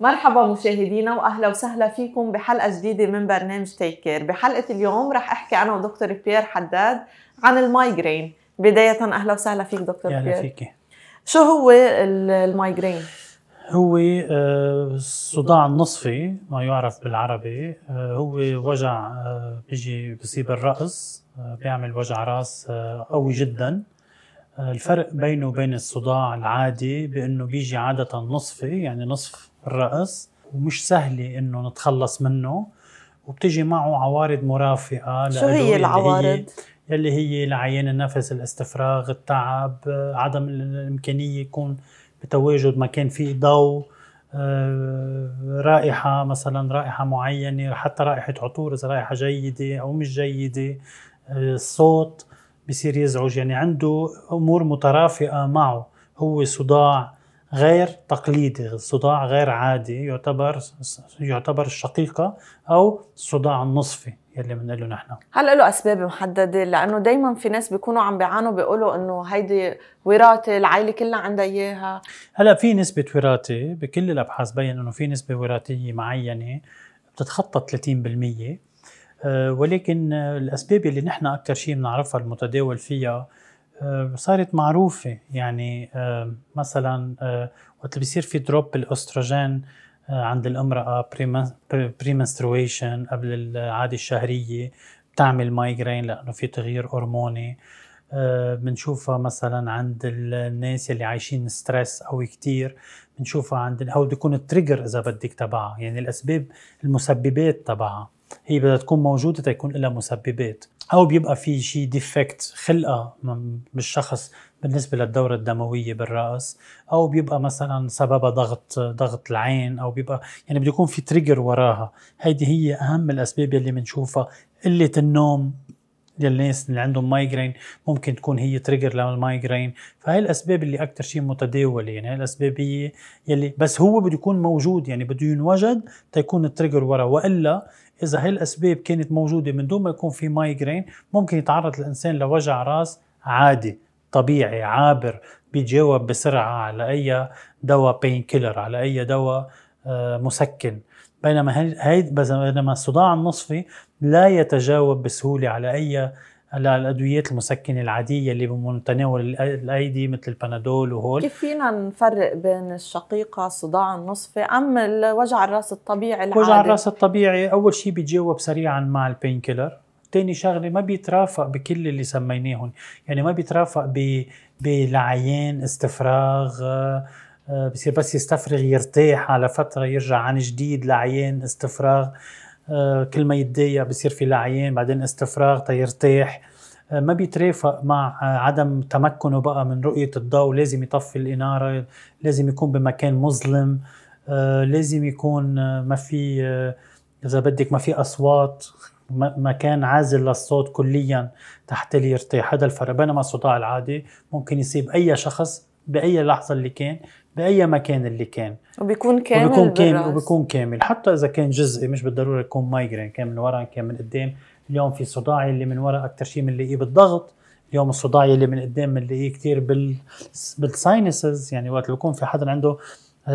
مرحبا مشاهدينا واهلا وسهلا فيكم بحلقه جديده من برنامج تيك كير، بحلقه اليوم رح احكي انا ودكتور بيير حداد عن المايجرين، بدايه اهلا وسهلا فيك دكتور بيير اهلا فيكي شو هو المايجرين؟ هو الصداع آه، النصفي ما يعرف بالعربي آه، هو وجع آه، بيجي بصيب الراس بيعمل وجع راس قوي جدا الفرق بينه وبين الصداع العادي بانه بيجي عاده نصفي يعني نصف الرأس ومش سهلة إنه نتخلص منه وبتجي معه عوارض مرافقة شو هي العوارض؟ اللي هي لعيان النفس، الاستفراغ، التعب، عدم الإمكانية يكون بتواجد مكان فيه ضوء آه، رائحة مثلا رائحة معينة حتى رائحة عطور إذا رائحة جيدة أو مش جيدة آه، الصوت بصير يزعج يعني عنده أمور مترافقة معه هو صداع غير تقليدي الصداع غير عادي يعتبر يعتبر الشقيقة أو الصداع النصفي يلي بنقول له نحن هل له اسباب محدده لانه دائما في ناس بيكونوا عم بيعانوا بيقولوا انه هيدي وراثه العائله كلها عندها اياها هلا في نسبه وراثه بكل الابحاث بين انه في نسبه وراثيه معينه بتتخطى 30% آه، ولكن الاسباب اللي نحن اكثر شيء بنعرفها المتداول فيها آه، صارت معروفة يعني آه، مثلا آه، وقت بيصير في دروب بالاستروجين عند الامرأة بريمنسترويشن قبل العادة الشهرية بتعمل مايجرين لأنه في تغيير هرموني بنشوفها مثلا عند الناس اللي عايشين ستريس قوي كتير بنشوفها عند هو بده يكون التريجر اذا بدك تبعها يعني الاسباب المسببات تبعها هي بدها تكون موجوده تيكون لها مسببات او بيبقى في شيء ديفكت خلقه من الشخص بالنسبه للدوره الدمويه بالراس او بيبقى مثلا سببها ضغط ضغط العين او بيبقى يعني بده يكون في تريجر وراها هيدي هي اهم الاسباب يلي بنشوفها قله النوم للناس اللي عندهم مايجرين ممكن تكون هي تريجر للمايجرين فهي الاسباب اللي اكثر شيء متداوله يعني هي الاسباب هي يلي بس هو بده يكون موجود يعني بده ينوجد تيكون التريجر ورا والا اذا هالاسباب كانت موجوده من دون ما يكون في مايجرين ممكن يتعرض الانسان لوجع راس عادي طبيعي عابر بيتجاوب بسرعه على اي دواء بين كيلر على اي دواء آه، مسكن بينما هي بينما الصداع النصفي لا يتجاوب بسهوله على اي هلا الادويات المسكنه العاديه اللي بمتناول الايدي مثل البنادول وهول كيف فينا نفرق بين الشقيقه صداع النصفي ام وجع الراس الطبيعي العادي وجع الراس الطبيعي اول شيء بيتجاوب سريعا مع البين كيلر تاني شغله ما بيترافق بكل اللي سميناهم يعني ما بيترافق ب... بالعيان استفراغ آه، آه، بصير بس يستفرغ يرتاح على فتره يرجع عن جديد لعيان استفراغ آه، كل ما يتضايق بصير في لعيان بعدين استفراغ تيرتاح آه، ما بيترافق مع آه، عدم تمكنه بقى من رؤية الضوء لازم يطفي الإنارة لازم يكون بمكان مظلم لازم يكون ما في إذا بدك ما في أصوات مكان عازل للصوت كليا تحت يرتاح هذا الفرق بينما الصداع العادي ممكن يصيب أي شخص باي لحظه اللي كان باي مكان اللي كان وبيكون كامل وبيكون كامل وبيكون كامل حتى اذا كان جزئي مش بالضروره يكون مايجرين كان من ورا كان من قدام اليوم في صداعي اللي من ورا اكثر شيء بنلاقيه بالضغط اليوم الصداعي اللي من قدام بنلاقيه كثير بال بالساينسز يعني وقت بيكون في حدا عنده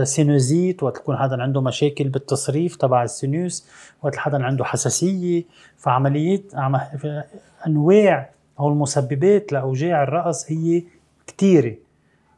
سينوزيت آه، وقت يكون حدا عنده مشاكل بالتصريف تبع السينوس وقت حدا عنده حساسيه فعمليات عم... انواع او المسببات لاوجاع الراس هي كثيره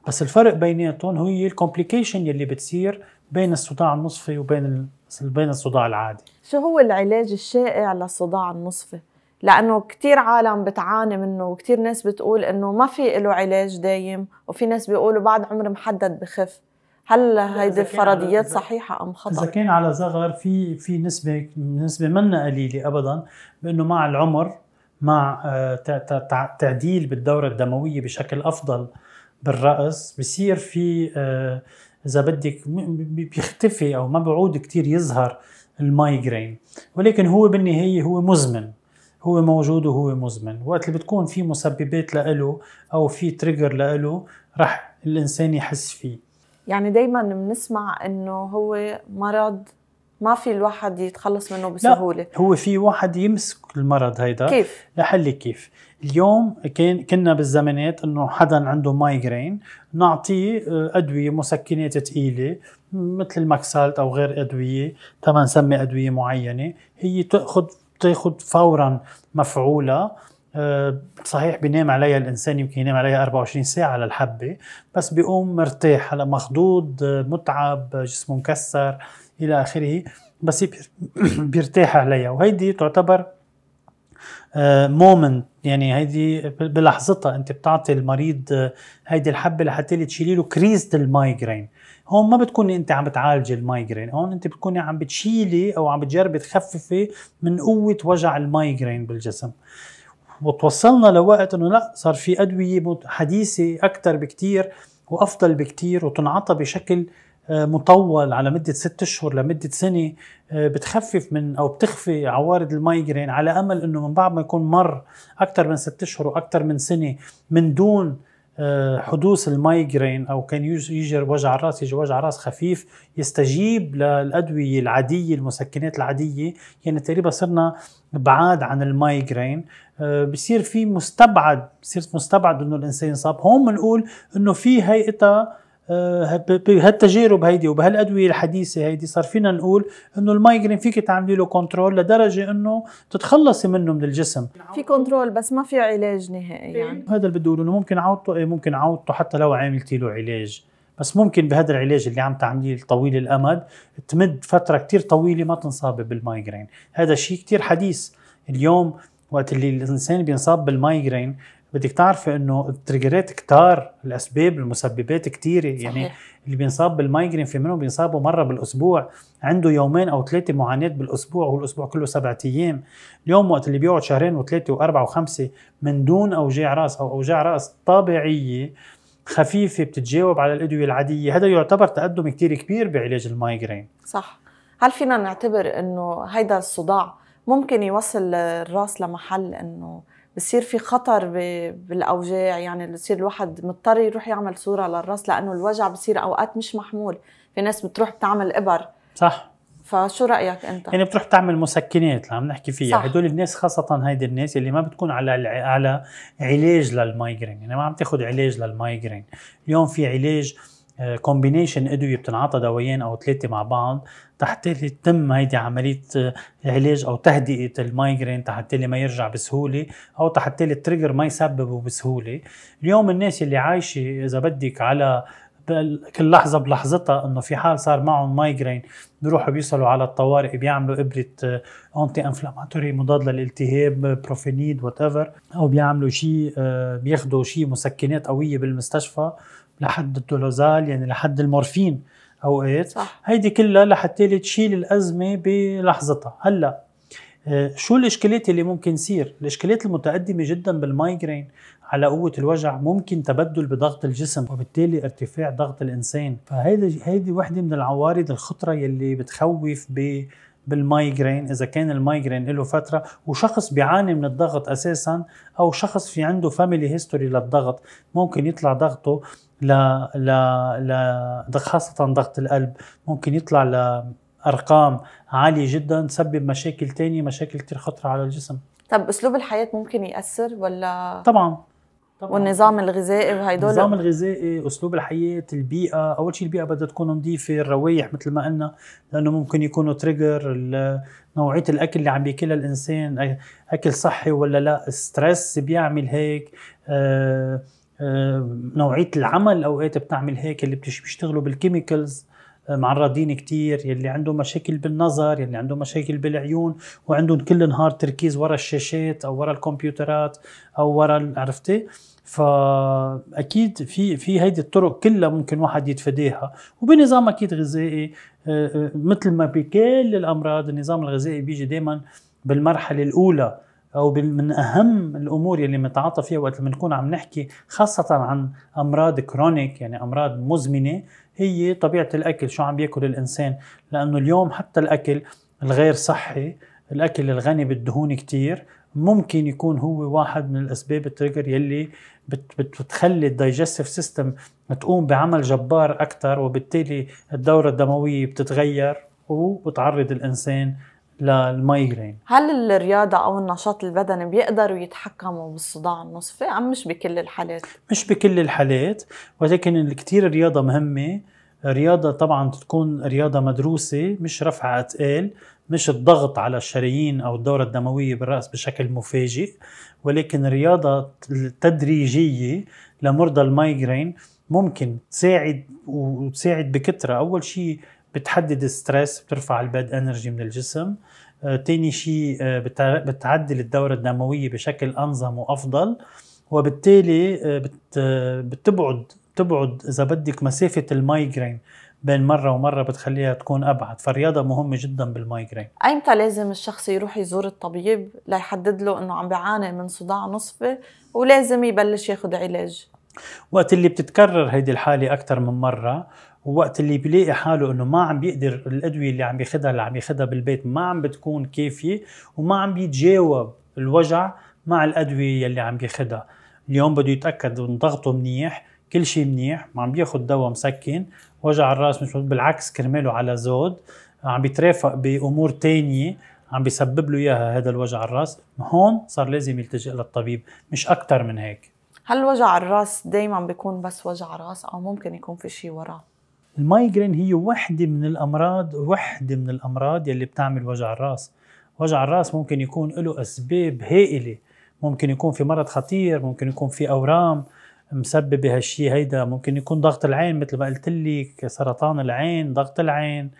بس الفرق بيناتهم هي الكومبليكيشن يلي بتصير بين الصداع النصفي وبين بين الصداع العادي شو هو العلاج الشائع للصداع النصفي؟ لانه كثير عالم بتعاني منه وكثير ناس بتقول انه ما في له علاج دايم وفي ناس بيقولوا بعد عمر محدد بخف هل هيدي الفرضيات صحيحه ام خطا؟ اذا كان على صغر في في نسبه نسبه منا قليله ابدا بانه مع العمر مع آه، تعديل بالدوره الدمويه بشكل افضل بالرأس بصير في آه، إذا بدك بيختفي أو ما بعود كتير يظهر المايجرين ولكن هو بالنهاية هو مزمن هو موجود وهو مزمن وقت اللي بتكون في مسببات لإله أو في تريجر لإله رح الإنسان يحس فيه يعني دايما بنسمع انه هو مرض ما في الواحد يتخلص منه بسهوله لا هو في واحد يمسك المرض هيدا كيف لحل كيف اليوم كان كنا بالزمانات انه حدا عنده مايجرين نعطيه آه، ادويه مسكنات ثقيله مثل الماكسالت او غير ادويه تما نسمي ادويه معينه هي تاخذ تاخذ فورا مفعوله آه، صحيح بينام عليها الانسان يمكن ينام عليها 24 ساعه للحبه بس بيقوم مرتاح هلا مخضوض آه، متعب جسمه مكسر الى اخره بس بيرتاح عليها وهيدي تعتبر مومنت آه، يعني هيدي بلحظتها انت بتعطي المريض آه، هيدي الحبه لحتى تشيلي له كريزه المايجرين هون ما بتكوني انت عم بتعالجي المايجرين هون انت بتكوني عم بتشيلي او عم بتجربي تخففي من قوه وجع المايجرين بالجسم وتوصلنا لوقت انه لا صار في ادويه حديثه اكثر بكثير وافضل بكثير وتنعطى بشكل مطول على مدة ست أشهر لمدة سنة آه، بتخفف من أو بتخفي عوارض المايجرين على أمل أنه من بعد ما يكون مر أكثر من ست أشهر وأكثر من سنة من دون آه، حدوث المايجرين او كان يجي وجع الراس يجي وجع راس خفيف يستجيب للادويه العاديه المسكنات العاديه يعني تقريبا صرنا بعاد عن المايجرين آه، بصير في مستبعد بصير مستبعد انه الانسان ينصاب هون بنقول انه في هيئة آه، بهالتجارب هيدي وبهالادويه الحديثه هيدي صار فينا نقول انه المايجرين فيك تعملي له كنترول لدرجه انه تتخلصي منه من الجسم في كنترول بس ما في علاج نهائي إيه. يعني هذا اللي بدي اقوله انه ممكن عوضته إيه، ممكن عوضته حتى لو عملتي له علاج بس ممكن بهذا العلاج اللي عم تعمليه طويل الامد تمد فتره كتير طويله ما تنصابي بالمايجرين هذا شيء كتير حديث اليوم وقت اللي الانسان بينصاب بالمايجرين بدك تعرفي انه التريجرات كتار الاسباب المسببات كثيره يعني صحيح. اللي بينصاب بالمايجرين في منهم بينصابوا مره بالاسبوع عنده يومين او ثلاثه معاناه بالاسبوع والاسبوع كله سبعة ايام اليوم وقت اللي بيقعد شهرين وثلاثه واربعه وخمسه من دون اوجاع راس او اوجاع راس طبيعيه خفيفه بتتجاوب على الادويه العاديه هذا يعتبر تقدم كثير كبير بعلاج المايجرين صح هل فينا نعتبر انه هيدا الصداع ممكن يوصل الراس لمحل انه بصير في خطر بالاوجاع يعني بصير الواحد مضطر يروح يعمل صوره للراس لانه الوجع بصير اوقات مش محمول في ناس بتروح بتعمل ابر صح فشو رايك انت يعني بتروح تعمل مسكنات اللي عم نحكي فيها هدول الناس خاصه هيدي الناس اللي ما بتكون على على علاج للمايجرين يعني ما عم تاخذ علاج للمايجرين اليوم في علاج كومبينيشن آه، ادويه بتنعطى دوايين او ثلاثه مع بعض تحت تتم هيدي عمليه آه، علاج او تهدئه المايجرين تحت ما يرجع بسهوله او تحت التريجر ما يسببه بسهوله اليوم الناس اللي عايشه اذا بدك على كل لحظة بلحظتها انه في حال صار معهم مايجرين بيروحوا بيوصلوا على الطوارئ بيعملوا ابرة اونتي آه، انفلاماتوري مضاد للالتهاب بروفينيد وات او بيعملوا شيء بياخذوا شيء مسكنات قوية بالمستشفى لحد الدولوزال يعني لحد المورفين اوقات هيدي كلها لحتى تشيل الازمه بلحظتها هلا آه، شو الاشكاليات اللي ممكن تصير الاشكاليات المتقدمه جدا بالمايجرين على قوه الوجع ممكن تبدل بضغط الجسم وبالتالي ارتفاع ضغط الانسان فهيدي هيدي وحده من العوارض الخطره يلي بتخوف ب بالمايجرين اذا كان المايجرين له فتره وشخص بيعاني من الضغط اساسا او شخص في عنده فاميلي هيستوري للضغط ممكن يطلع ضغطه ل ل ل خاصه ضغط القلب ممكن يطلع لارقام عاليه جدا تسبب مشاكل تانية مشاكل كتير خطره على الجسم طب اسلوب الحياه ممكن ياثر ولا طبعا طبعا. والنظام الغذائي وهيدول النظام الغذائي اسلوب الحياه البيئه اول شيء البيئه بدها تكون نظيفه الروايح مثل ما قلنا لانه ممكن يكونوا تريجر نوعيه الاكل اللي عم بياكلها الانسان اكل صحي ولا لا ستريس بيعمل هيك آه آه، نوعيه العمل اوقات بتعمل هيك اللي بيشتغلوا بالكيميكلز آه، معرضين كتير يلي عندهم مشاكل بالنظر يلي عندهم مشاكل بالعيون وعندهم كل نهار تركيز ورا الشاشات او ورا الكمبيوترات او ورا عرفتي فاكيد في في هيدي الطرق كلها ممكن واحد يتفاداها وبنظام اكيد غذائي آه، مثل ما بكل الامراض النظام الغذائي بيجي دائما بالمرحله الاولى او من اهم الامور يلي بنتعاطى فيها وقت لما نكون عم نحكي خاصه عن امراض كرونيك يعني امراض مزمنه هي طبيعه الاكل شو عم بياكل الانسان لانه اليوم حتى الاكل الغير صحي الاكل الغني بالدهون كتير ممكن يكون هو واحد من الاسباب التريجر يلي بتخلي الدايجستيف سيستم تقوم بعمل جبار اكثر وبالتالي الدوره الدمويه بتتغير وبتعرض الانسان للمايجرين هل الرياضة أو النشاط البدني بيقدروا يتحكموا بالصداع النصفي أم مش بكل الحالات؟ مش بكل الحالات ولكن كثير الرياضة مهمة رياضة طبعا تكون رياضة مدروسة مش رفع أثقال مش الضغط على الشرايين أو الدورة الدموية بالرأس بشكل مفاجئ ولكن رياضة تدريجية لمرضى المايجرين ممكن تساعد وتساعد بكثرة أول شيء بتحدد الستريس بترفع الباد انرجي من الجسم آه، تاني شيء آه، بتعدل الدورة الدموية بشكل أنظم وأفضل وبالتالي آه، بتبعد بتبعد إذا بدك مسافة المايجرين بين مرة ومرة بتخليها تكون أبعد فالرياضة مهمة جدا بالمايجرين أيمتى لازم الشخص يروح يزور الطبيب ليحدد له أنه عم بيعاني من صداع نصفي ولازم يبلش ياخد علاج وقت اللي بتتكرر هيدي الحالة أكثر من مرة ووقت اللي بيلاقي حاله انه ما عم بيقدر الادويه اللي عم ياخذها اللي عم ياخذها بالبيت ما عم بتكون كافيه وما عم بيتجاوب الوجع مع الادويه اللي عم ياخذها اليوم بده يتاكد من ضغطه منيح كل شيء منيح ما عم بياخذ دواء مسكن وجع الراس مش بالعكس كرماله على زود عم بيترافق بامور تانية عم بيسبب له اياها هذا الوجع الراس هون صار لازم يلتجئ للطبيب مش اكثر من هيك هل وجع الراس دائما بيكون بس وجع راس او ممكن يكون في شيء وراه المايجرين هي وحده من الامراض وحده من الامراض يلي بتعمل وجع الراس وجع الراس ممكن يكون له اسباب هائله ممكن يكون في مرض خطير ممكن يكون في اورام مسببه هالشيء هيدا ممكن يكون ضغط العين مثل ما قلت لك سرطان العين ضغط العين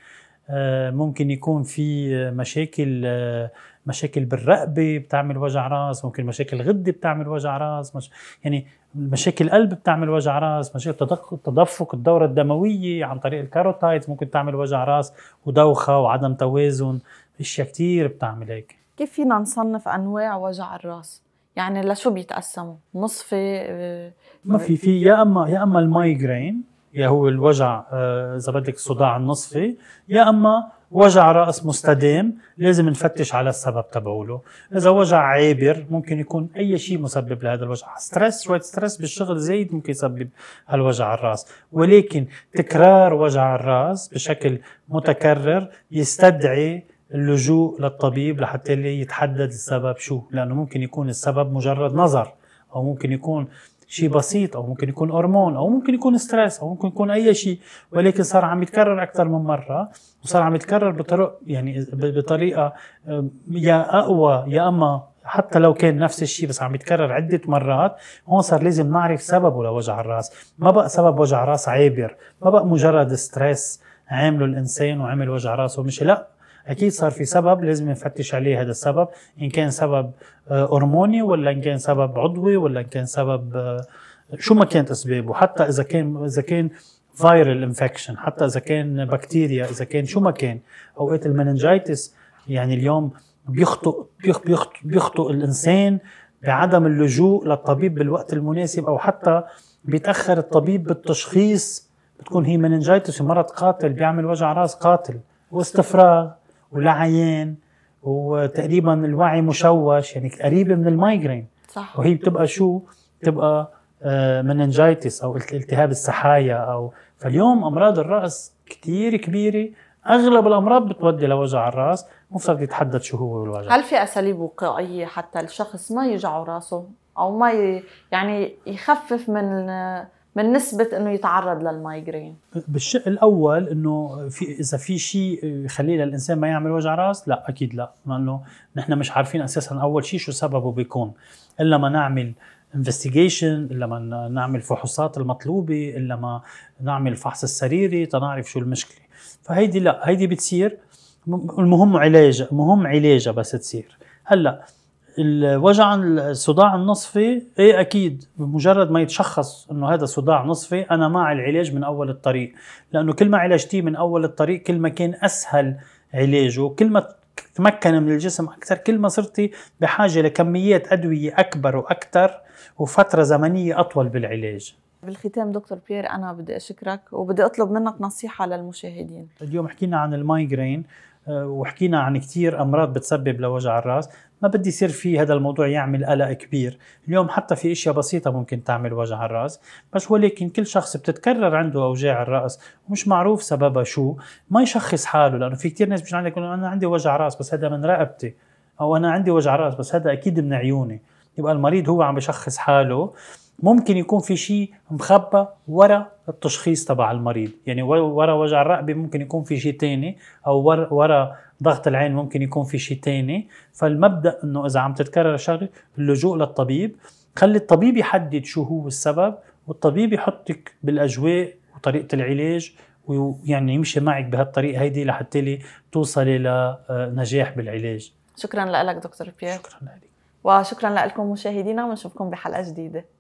آه، ممكن يكون في مشاكل آه، مشاكل بالرقبه بتعمل وجع راس ممكن مشاكل غده بتعمل وجع راس مش يعني مشاكل القلب بتعمل وجع راس مشاكل تدفق الدورة الدموية عن طريق الكاروتايد ممكن تعمل وجع راس ودوخة وعدم توازن اشياء كتير بتعمل هيك كيف فينا نصنف انواع وجع الراس يعني لشو بيتقسموا نصفي آه، ما في في يا اما يا اما المايجرين يا هو الوجع آه، اذا بدك الصداع النصفي يا اما وجع راس مستدام لازم نفتش على السبب تبعوله اذا وجع عابر ممكن يكون اي شيء مسبب لهذا الوجع ستريس شويه ستريس بالشغل زايد ممكن يسبب هالوجع الراس ولكن تكرار وجع الراس بشكل متكرر يستدعي اللجوء للطبيب لحتى يتحدد السبب شو لانه ممكن يكون السبب مجرد نظر او ممكن يكون شيء بسيط او ممكن يكون هرمون او ممكن يكون ستريس او ممكن يكون اي شيء ولكن صار عم يتكرر اكثر من مره وصار عم يتكرر بطرق يعني بطريقه يا اقوى يا اما حتى لو كان نفس الشيء بس عم يتكرر عدة مرات هون صار لازم نعرف سببه لوجع الراس ما بقى سبب وجع راس عابر ما بقى مجرد ستريس عامله الانسان وعمل وجع راسه مش لا اكيد صار في سبب لازم نفتش عليه هذا السبب ان كان سبب آه، هرموني ولا ان كان سبب عضوي ولا ان كان سبب آه، شو ما كانت اسبابه حتى اذا كان اذا كان فايرال انفكشن حتى اذا كان بكتيريا اذا كان شو ما كان اوقات المننجايتس يعني اليوم بيخطئ بيخطئ بيخطئ الانسان بعدم اللجوء للطبيب بالوقت المناسب او حتى بيتاخر الطبيب بالتشخيص بتكون هي مننجايتس مرض قاتل بيعمل وجع راس قاتل واستفراغ ولا وتقريبا الوعي مشوش يعني قريبه من المايجرين صح وهي بتبقى شو؟ بتبقى مننجايتس آه، او التهاب السحايا او فاليوم امراض الراس كثير كبيره اغلب الامراض بتودي لوجع الراس مو يتحدد شو هو الوجع هل في اساليب وقائيه حتى الشخص ما يجعه راسه او ما يعني يخفف من آه، من نسبة انه يتعرض للمايجرين؟ بالشق الاول انه في اذا في شيء يخلي للانسان ما يعمل وجع راس لا اكيد لا لانه نحن مش عارفين اساسا اول شيء شو سببه بيكون الا ما نعمل انفستيجيشن الا ما نعمل فحوصات المطلوبه الا ما نعمل الفحص السريري تنعرف شو المشكله فهيدي لا هيدي بتصير المهم علاجها المهم علاجها بس تصير هلا الوجع الصداع النصفي ايه اكيد بمجرد ما يتشخص انه هذا صداع نصفي انا مع العلاج من اول الطريق لانه كل ما عالجتيه من اول الطريق كل ما كان اسهل علاجه كل ما تمكن من الجسم اكثر كل ما صرتي بحاجه لكميات ادويه اكبر واكثر وفتره زمنيه اطول بالعلاج بالختام دكتور بيير انا بدي اشكرك وبدي اطلب منك نصيحه للمشاهدين اليوم حكينا عن المايجرين وحكينا عن كثير امراض بتسبب لوجع الراس ما بدي يصير في هذا الموضوع يعمل قلق كبير اليوم حتى في اشياء بسيطة ممكن تعمل وجع الراس بس ولكن كل شخص بتتكرر عنده اوجاع الراس ومش معروف سببها شو ما يشخص حاله لانه في كثير ناس مش عندك انا عندي وجع راس بس هذا من رقبتي او انا عندي وجع راس بس هذا اكيد من عيوني يبقى المريض هو عم بشخص حاله ممكن يكون في شيء مخبى ورا التشخيص تبع المريض يعني ورا وجع الرقبه ممكن يكون في شيء تاني او ورا, ضغط العين ممكن يكون في شيء تاني فالمبدا انه اذا عم تتكرر شغلة اللجوء للطبيب خلي الطبيب يحدد شو هو السبب والطبيب يحطك بالاجواء وطريقه العلاج ويعني يمشي معك بهالطريقه هيدي لحتى لي توصلي لنجاح بالعلاج شكرا لك دكتور بيير شكرا لك وشكرا لكم مشاهدينا ونشوفكم بحلقه جديده